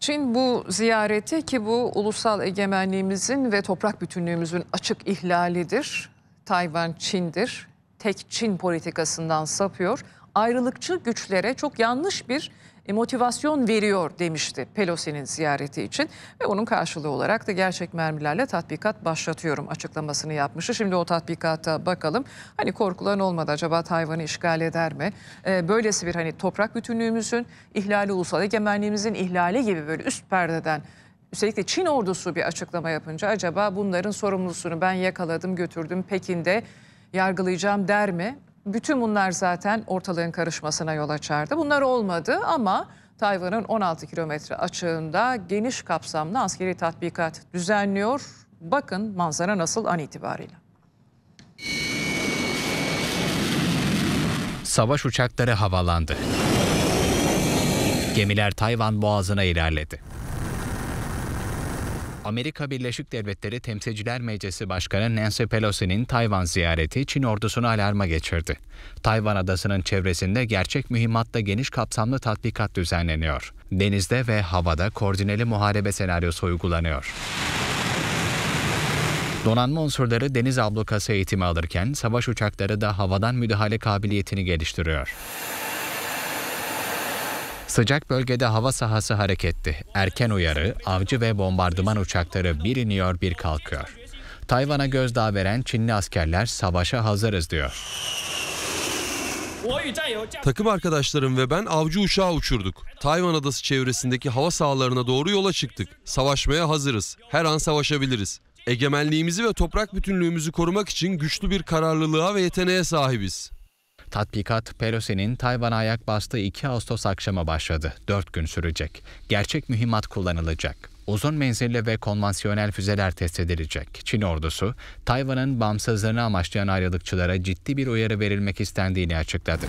Çin bu ziyareti ki bu ulusal egemenliğimizin ve toprak bütünlüğümüzün açık ihlalidir. Tayvan Çin'dir tek Çin politikasından sapıyor. Ayrılıkçı güçlere çok yanlış bir e, motivasyon veriyor demişti Pelosi'nin ziyareti için ve onun karşılığı olarak da gerçek mermilerle tatbikat başlatıyorum açıklamasını yapmıştı. Şimdi o tatbikata bakalım. Hani korkulan olmadı acaba Tayvan'ı işgal eder mi? Ee, böylesi bir hani toprak bütünlüğümüzün ihlali, ulusal egemenliğimizin ihlali gibi böyle üst perdeden Üstelik de Çin ordusu bir açıklama yapınca acaba bunların sorumlusunu ben yakaladım götürdüm Pekin'de yargılayacağım der mi? Bütün bunlar zaten ortalığın karışmasına yol açardı. Bunlar olmadı ama Tayvan'ın 16 kilometre açığında geniş kapsamlı askeri tatbikat düzenliyor. Bakın manzara nasıl an itibariyle. Savaş uçakları havalandı. Gemiler Tayvan boğazına ilerledi. Amerika Birleşik Devletleri Temsilciler Meclisi Başkanı Nancy Pelosi'nin Tayvan ziyareti Çin ordusunu alarma geçirdi. Tayvan adasının çevresinde gerçek mühimmatla geniş kapsamlı tatbikat düzenleniyor. Denizde ve havada koordineli muharebe senaryosu uygulanıyor. Donanma unsurları deniz ablukası eğitimi alırken savaş uçakları da havadan müdahale kabiliyetini geliştiriyor. Sıcak bölgede hava sahası hareketli. Erken uyarı, avcı ve bombardıman uçakları bir iniyor bir kalkıyor. Tayvan'a gözdağı veren Çinli askerler savaşa hazırız diyor. Takım arkadaşlarım ve ben avcı uçağı uçurduk. Tayvan adası çevresindeki hava sahalarına doğru yola çıktık. Savaşmaya hazırız. Her an savaşabiliriz. Egemenliğimizi ve toprak bütünlüğümüzü korumak için güçlü bir kararlılığa ve yeteneğe sahibiz. Tatbikat Pelosi'nin Tayvan'a ayak bastığı 2 Ağustos akşamı başladı. 4 gün sürecek. Gerçek mühimmat kullanılacak. Uzun menzilli ve konvansiyonel füzeler test edilecek. Çin ordusu, Tayvan'ın bağımsızlığını amaçlayan ayrılıkçılara ciddi bir uyarı verilmek istendiğini açıkladı.